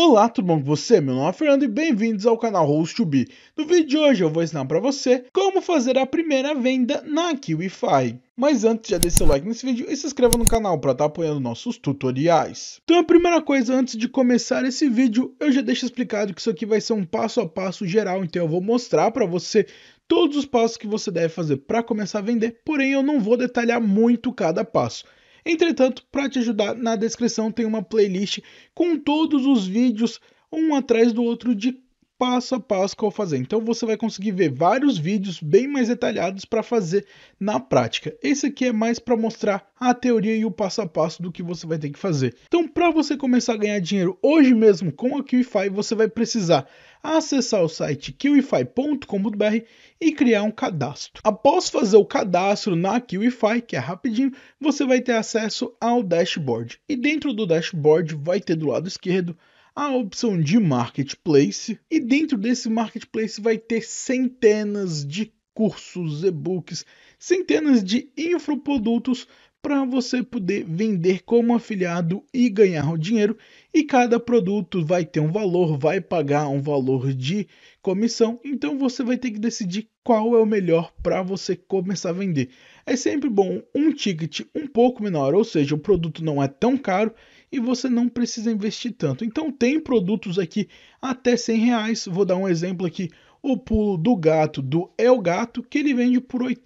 Olá, tudo bom com você? Meu nome é Fernando e bem-vindos ao canal host 2 No vídeo de hoje eu vou ensinar para você como fazer a primeira venda na KiwiFi. Mas antes, já deixa seu like nesse vídeo e se inscreva no canal para estar tá apoiando nossos tutoriais. Então a primeira coisa, antes de começar esse vídeo, eu já deixo explicado que isso aqui vai ser um passo a passo geral, então eu vou mostrar para você todos os passos que você deve fazer para começar a vender, porém eu não vou detalhar muito cada passo. Entretanto, para te ajudar, na descrição tem uma playlist com todos os vídeos, um atrás do outro, de passo a passo que eu vou fazer. Então você vai conseguir ver vários vídeos bem mais detalhados para fazer na prática. Esse aqui é mais para mostrar a teoria e o passo a passo do que você vai ter que fazer. Então, para você começar a ganhar dinheiro hoje mesmo com a QIFI, você vai precisar acessar o site kiwify.com.br e criar um cadastro. Após fazer o cadastro na Kiwify, que é rapidinho, você vai ter acesso ao dashboard. E dentro do dashboard vai ter do lado esquerdo a opção de marketplace e dentro desse marketplace vai ter centenas de cursos, e-books, centenas de infoprodutos para você poder vender como afiliado e ganhar o dinheiro. E cada produto vai ter um valor, vai pagar um valor de comissão. Então você vai ter que decidir qual é o melhor para você começar a vender. É sempre bom um ticket um pouco menor, ou seja, o produto não é tão caro e você não precisa investir tanto. Então tem produtos aqui até 100 reais. Vou dar um exemplo aqui o pulo do gato do El Gato, que ele vende por R$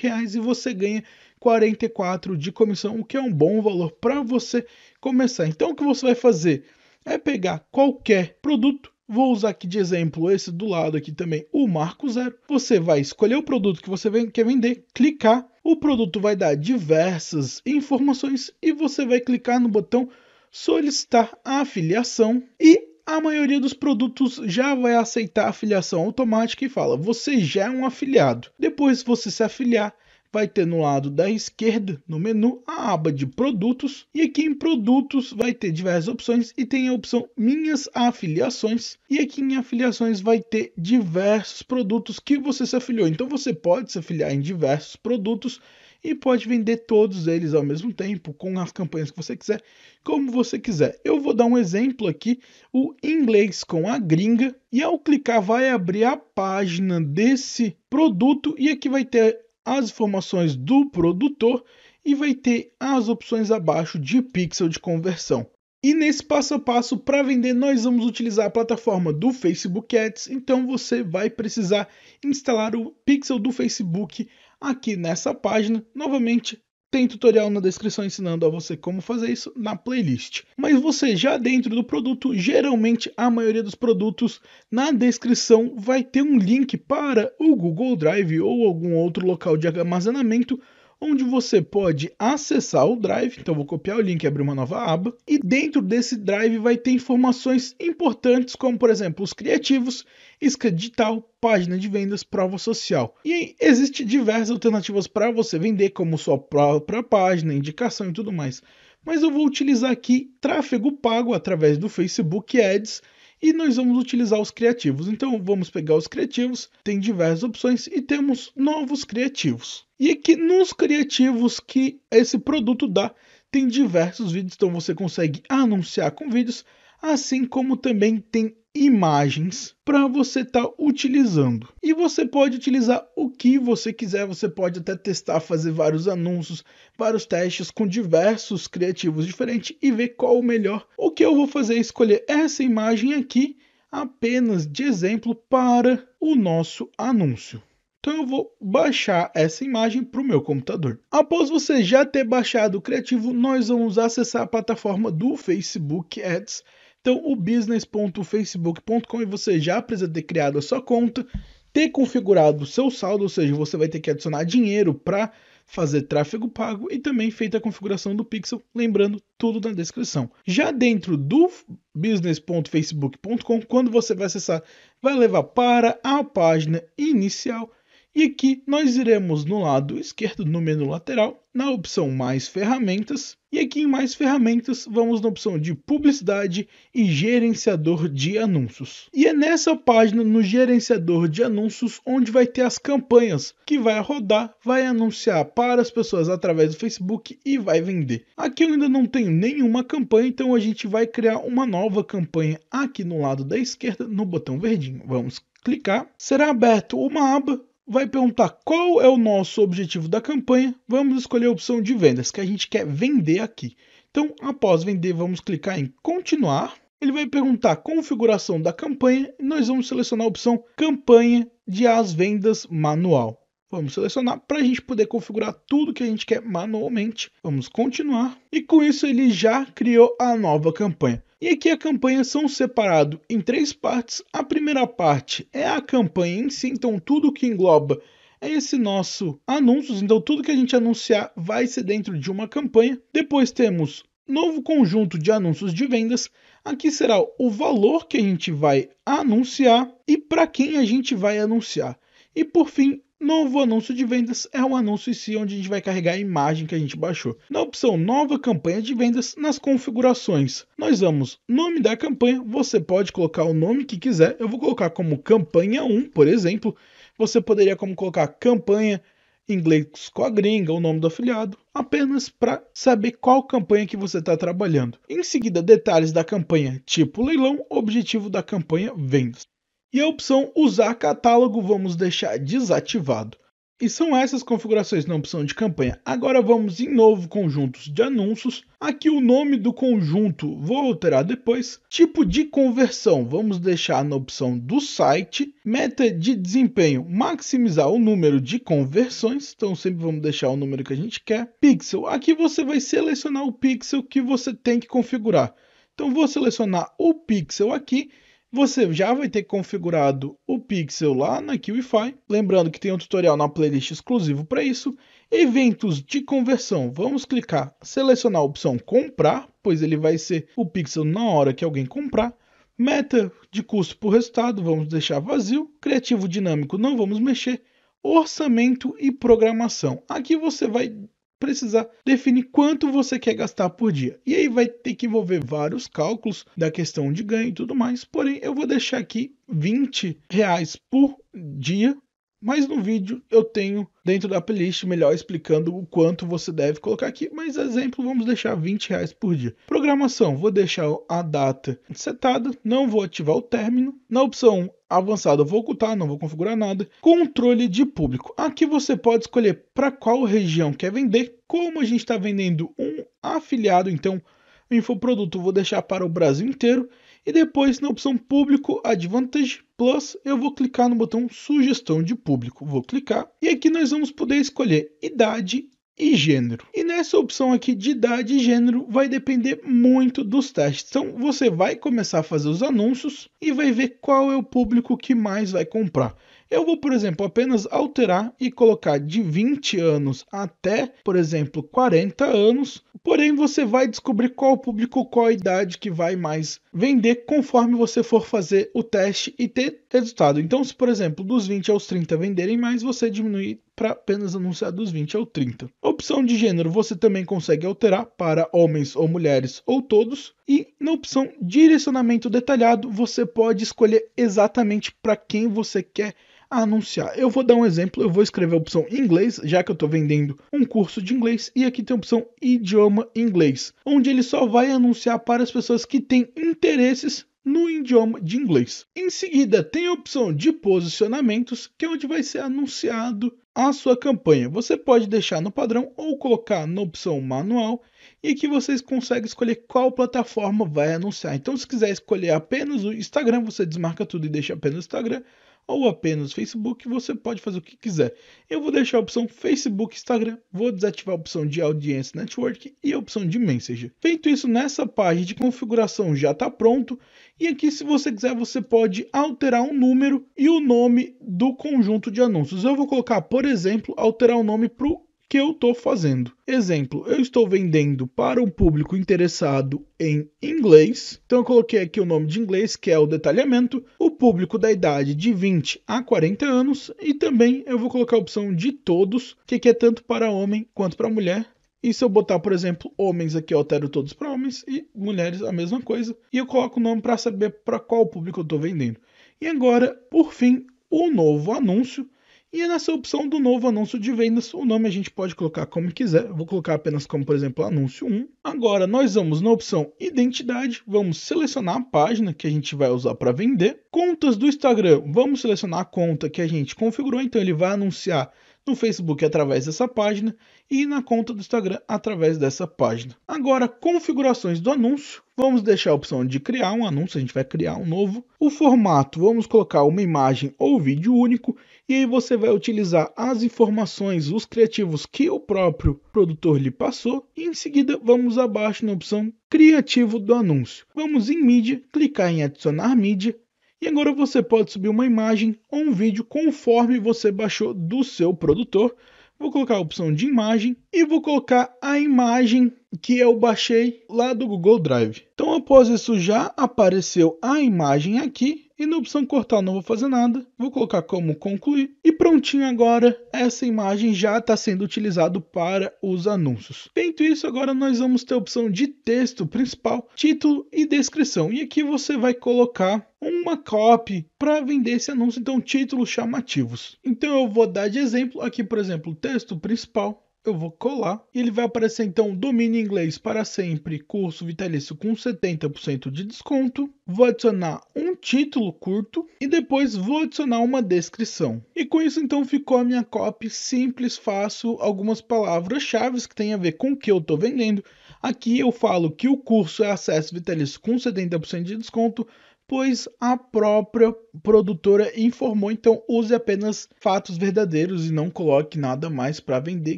reais e você ganha 44 de comissão, o que é um bom valor para você começar. Então, o que você vai fazer é pegar qualquer produto. Vou usar aqui de exemplo esse do lado aqui também, o Marco Zero. Você vai escolher o produto que você quer vender, clicar, o produto vai dar diversas informações e você vai clicar no botão solicitar a afiliação e a maioria dos produtos já vai aceitar a afiliação automática e fala: você já é um afiliado. Depois você se afiliar, vai ter no lado da esquerda, no menu, a aba de produtos. E aqui em produtos vai ter diversas opções e tem a opção minhas afiliações. E aqui em afiliações vai ter diversos produtos que você se afiliou. Então você pode se afiliar em diversos produtos e pode vender todos eles ao mesmo tempo com as campanhas que você quiser, como você quiser. Eu vou dar um exemplo aqui, o inglês com a gringa, e ao clicar vai abrir a página desse produto e aqui vai ter as informações do produtor e vai ter as opções abaixo de pixel de conversão. E nesse passo a passo para vender nós vamos utilizar a plataforma do Facebook Ads, então você vai precisar instalar o pixel do Facebook aqui nessa página. Novamente tem tutorial na descrição ensinando a você como fazer isso na playlist. Mas você já dentro do produto, geralmente a maioria dos produtos na descrição vai ter um link para o Google Drive ou algum outro local de armazenamento onde você pode acessar o Drive. Então, vou copiar o link e abrir uma nova aba. E dentro desse Drive vai ter informações importantes, como, por exemplo, os criativos, isca digital, página de vendas, prova social. E existe diversas alternativas para você vender, como sua própria página, indicação e tudo mais. Mas eu vou utilizar aqui tráfego pago através do Facebook Ads e nós vamos utilizar os criativos. Então vamos pegar os criativos, tem diversas opções e temos novos criativos. E aqui é nos criativos que esse produto dá, tem diversos vídeos, então você consegue anunciar com vídeos, assim como também tem imagens para você estar tá utilizando. E você pode utilizar o que você quiser, você pode até testar, fazer vários anúncios, vários testes com diversos criativos diferentes e ver qual o melhor. O que eu vou fazer é escolher essa imagem aqui apenas de exemplo para o nosso anúncio. Então eu vou baixar essa imagem para o meu computador. Após você já ter baixado o criativo, nós vamos acessar a plataforma do Facebook Ads então, o business.facebook.com e você já precisa ter criado a sua conta, ter configurado o seu saldo, ou seja, você vai ter que adicionar dinheiro para fazer tráfego pago e também feita a configuração do pixel, lembrando tudo na descrição. Já dentro do business.facebook.com, quando você vai acessar, vai levar para a página inicial e aqui nós iremos no lado esquerdo no menu lateral, na opção mais ferramentas, e aqui em mais ferramentas vamos na opção de publicidade e gerenciador de anúncios. E é nessa página no gerenciador de anúncios onde vai ter as campanhas que vai rodar, vai anunciar para as pessoas através do Facebook e vai vender. Aqui eu ainda não tenho nenhuma campanha, então a gente vai criar uma nova campanha aqui no lado da esquerda no botão verdinho. Vamos clicar, será aberto uma aba vai perguntar qual é o nosso objetivo da campanha. Vamos escolher a opção de vendas, que a gente quer vender aqui. Então, após vender, vamos clicar em continuar. Ele vai perguntar configuração da campanha e nós vamos selecionar a opção campanha de as vendas manual. Vamos selecionar para a gente poder configurar tudo que a gente quer manualmente. Vamos continuar. E com isso ele já criou a nova campanha. E aqui a campanha são separado em três partes. A primeira parte é a campanha em si, então tudo que engloba é esse nosso anúncios, então tudo que a gente anunciar vai ser dentro de uma campanha. Depois temos novo conjunto de anúncios de vendas. Aqui será o valor que a gente vai anunciar e para quem a gente vai anunciar. E por fim, Novo anúncio de vendas é um anúncio em si onde a gente vai carregar a imagem que a gente baixou. Na opção Nova campanha de vendas, nas configurações, nós vamos nome da campanha, você pode colocar o nome que quiser. Eu vou colocar como campanha 1, por exemplo. Você poderia como colocar campanha inglês com a gringa, o nome do afiliado, apenas para saber qual campanha que você está trabalhando. Em seguida, detalhes da campanha, tipo leilão, objetivo da campanha, vendas. E a opção Usar catálogo vamos deixar desativado. E são essas configurações na opção de campanha. Agora vamos em novo conjuntos de anúncios. Aqui o nome do conjunto vou alterar depois. Tipo de conversão vamos deixar na opção do site. Meta de desempenho maximizar o número de conversões. Então sempre vamos deixar o número que a gente quer. Pixel aqui você vai selecionar o pixel que você tem que configurar. Então vou selecionar o pixel aqui você já vai ter configurado o pixel lá na QIFI, lembrando que tem um tutorial na playlist exclusivo para isso. Eventos de conversão, vamos clicar, selecionar a opção comprar, pois ele vai ser o pixel na hora que alguém comprar. Meta de custo por resultado, vamos deixar vazio. Criativo dinâmico, não vamos mexer. Orçamento e programação. Aqui você vai precisar definir quanto você quer gastar por dia. E aí vai ter que envolver vários cálculos da questão de ganho e tudo mais. Porém, eu vou deixar aqui 20 reais por dia mas no vídeo eu tenho dentro da playlist melhor explicando o quanto você deve colocar aqui, mas exemplo, vamos deixar 20 reais por dia. Programação, vou deixar a data setada, não vou ativar o término. Na opção avançada, vou ocultar, não vou configurar nada. Controle de público, aqui você pode escolher para qual região quer vender. Como a gente está vendendo um afiliado, então o infoproduto vou deixar para o Brasil inteiro. E depois na opção público advantage, Plus, eu vou clicar no botão sugestão de público, vou clicar e aqui nós vamos poder escolher idade e gênero. E nessa opção aqui de idade e gênero vai depender muito dos testes. Então você vai começar a fazer os anúncios e vai ver qual é o público que mais vai comprar. Eu vou, por exemplo, apenas alterar e colocar de 20 anos até, por exemplo, 40 anos. Porém, você vai descobrir qual público, qual idade que vai mais vender conforme você for fazer o teste e ter resultado. Então, se, por exemplo, dos 20 aos 30 venderem mais, você diminui para apenas anunciar dos 20 ao 30. opção de gênero você também consegue alterar para homens ou mulheres ou todos. E na opção direcionamento detalhado, você pode escolher exatamente para quem você quer a anunciar. Eu vou dar um exemplo, eu vou escrever a opção inglês, já que eu estou vendendo um curso de inglês, e aqui tem a opção idioma inglês, onde ele só vai anunciar para as pessoas que têm interesses no idioma de inglês. Em seguida, tem a opção de posicionamentos, que é onde vai ser anunciado a sua campanha. Você pode deixar no padrão ou colocar na opção manual e que vocês conseguem escolher qual plataforma vai anunciar. Então, se quiser escolher apenas o Instagram, você desmarca tudo e deixa apenas o Instagram ou apenas Facebook, você pode fazer o que quiser. Eu vou deixar a opção Facebook Instagram, vou desativar a opção de Audience Network e a opção de Messenger. Feito isso, nessa página de configuração já está pronto. E aqui, se você quiser, você pode alterar um número e o nome do conjunto de anúncios. Eu vou colocar, por exemplo, alterar o nome para o que eu estou fazendo. Exemplo, eu estou vendendo para um público interessado em inglês, então eu coloquei aqui o nome de inglês, que é o detalhamento, o público da idade de 20 a 40 anos, e também eu vou colocar a opção de todos, que aqui é tanto para homem quanto para mulher, e se eu botar, por exemplo, homens aqui, eu altero todos para homens e mulheres a mesma coisa. E eu coloco o nome para saber para qual público eu estou vendendo. E agora, por fim, o novo anúncio e nessa opção do novo anúncio de vendas, o nome a gente pode colocar como quiser. vou colocar apenas como, por exemplo, anúncio 1. Agora nós vamos na opção identidade, vamos selecionar a página que a gente vai usar para vender. Contas do Instagram, vamos selecionar a conta que a gente configurou, então ele vai anunciar no Facebook através dessa página e na conta do Instagram através dessa página. Agora, configurações do anúncio. Vamos deixar a opção de criar um anúncio, a gente vai criar um novo. O formato, vamos colocar uma imagem ou vídeo único e aí você vai utilizar as informações, os criativos que o próprio produtor lhe passou. E em seguida, vamos abaixo na opção criativo do anúncio. Vamos em mídia, clicar em adicionar mídia e agora você pode subir uma imagem ou um vídeo conforme você baixou do seu produtor. Vou colocar a opção de imagem e vou colocar a imagem que eu baixei lá do Google Drive. Então após isso já apareceu a imagem aqui e na opção cortar não vou fazer nada, vou colocar como concluir e prontinho agora essa imagem já está sendo utilizado para os anúncios. Feito isso agora nós vamos ter a opção de texto principal, título e descrição e aqui você vai colocar uma copy para vender esse anúncio, então títulos chamativos. Então eu vou dar de exemplo aqui, por exemplo, o texto principal. Eu vou colar e ele vai aparecer então domínio inglês para sempre, curso vitalício com 70% de desconto. Vou adicionar um título curto e depois vou adicionar uma descrição. E com isso então ficou a minha copy simples, fácil, algumas palavras-chave que tem a ver com o que eu estou vendendo. Aqui eu falo que o curso é acesso vitalício com 70% de desconto pois a própria produtora informou, então use apenas fatos verdadeiros e não coloque nada mais para vender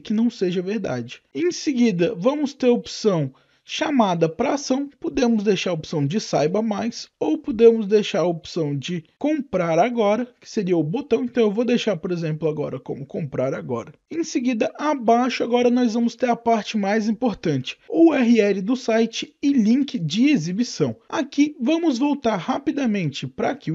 que não seja verdade. Em seguida, vamos ter a opção chamada para ação, podemos deixar a opção de saiba mais ou podemos deixar a opção de comprar agora, que seria o botão. Então eu vou deixar, por exemplo, agora como comprar agora. Em seguida, abaixo agora nós vamos ter a parte mais importante, o URL do site e link de exibição. Aqui vamos voltar rapidamente para a fi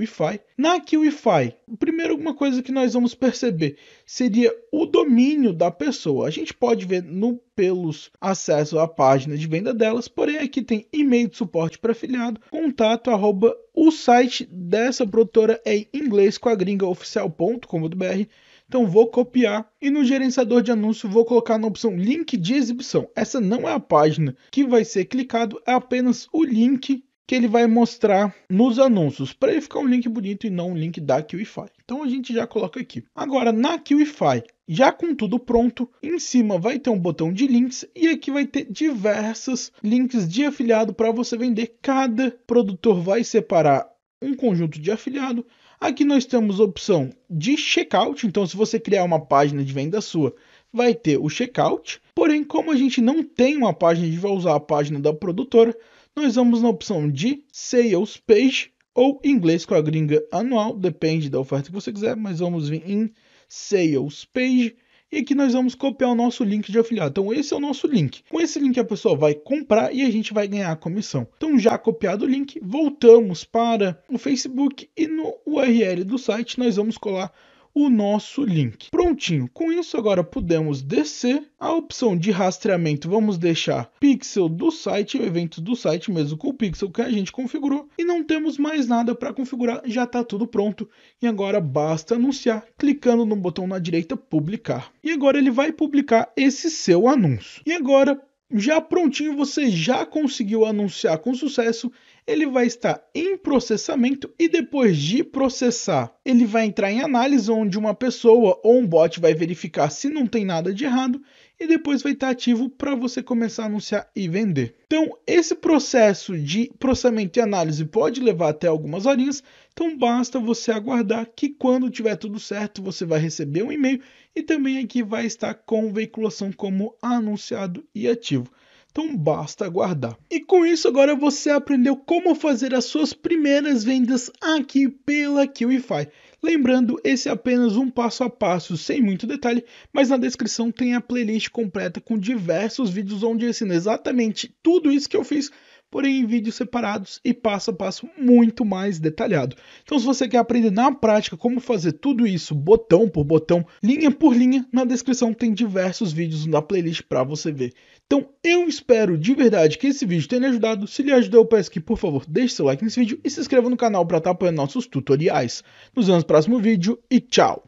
na QIFI, primeiro alguma coisa que nós vamos perceber seria o domínio da pessoa. A gente pode ver no pelos acesso à página de venda delas, porém aqui tem e-mail de suporte para afiliado, contato arroba, o site dessa produtora é em inglês com a gringa oficial.com.br então vou copiar e no gerenciador de anúncio vou colocar na opção link de exibição. Essa não é a página que vai ser clicado, é apenas o link que ele vai mostrar nos anúncios, para ele ficar um link bonito e não um link da QIFI. Então a gente já coloca aqui. Agora na QIFI, já com tudo pronto, em cima vai ter um botão de links e aqui vai ter diversos links de afiliado para você vender. Cada produtor vai separar um conjunto de afiliado. Aqui nós temos a opção de checkout, então se você criar uma página de venda sua, vai ter o checkout. Porém, como a gente não tem uma página, a gente vai usar a página da produtora, nós vamos na opção de Sales Page ou inglês com a gringa anual, depende da oferta que você quiser, mas vamos vir em Sales Page e aqui nós vamos copiar o nosso link de afiliado. Então esse é o nosso link. Com esse link a pessoa vai comprar e a gente vai ganhar a comissão. Então já copiado o link, voltamos para o Facebook e no URL do site nós vamos colar o nosso link. Prontinho, com isso agora podemos descer a opção de rastreamento, vamos deixar pixel do site, evento do site mesmo com o pixel que a gente configurou e não temos mais nada para configurar, já está tudo pronto e agora basta anunciar clicando no botão na direita publicar. E agora ele vai publicar esse seu anúncio. E agora já prontinho, você já conseguiu anunciar com sucesso ele vai estar em processamento e depois de processar, ele vai entrar em análise onde uma pessoa ou um bot vai verificar se não tem nada de errado e depois vai estar ativo para você começar a anunciar e vender. Então, esse processo de processamento e análise pode levar até algumas horinhas, então basta você aguardar que quando tiver tudo certo, você vai receber um e-mail e também aqui vai estar com veiculação como anunciado e ativo então basta aguardar. E com isso agora você aprendeu como fazer as suas primeiras vendas aqui pela QIFI. Lembrando, esse é apenas um passo a passo, sem muito detalhe, mas na descrição tem a playlist completa com diversos vídeos onde eu ensino exatamente tudo isso que eu fiz porém em vídeos separados e passo a passo muito mais detalhado. Então, se você quer aprender na prática como fazer tudo isso botão por botão, linha por linha, na descrição tem diversos vídeos na playlist para você ver. Então, eu espero de verdade que esse vídeo tenha ajudado. Se lhe ajudou, eu peço que, por favor, deixe seu like nesse vídeo e se inscreva no canal para estar apoiando nossos tutoriais. Nos vemos no próximo vídeo e tchau!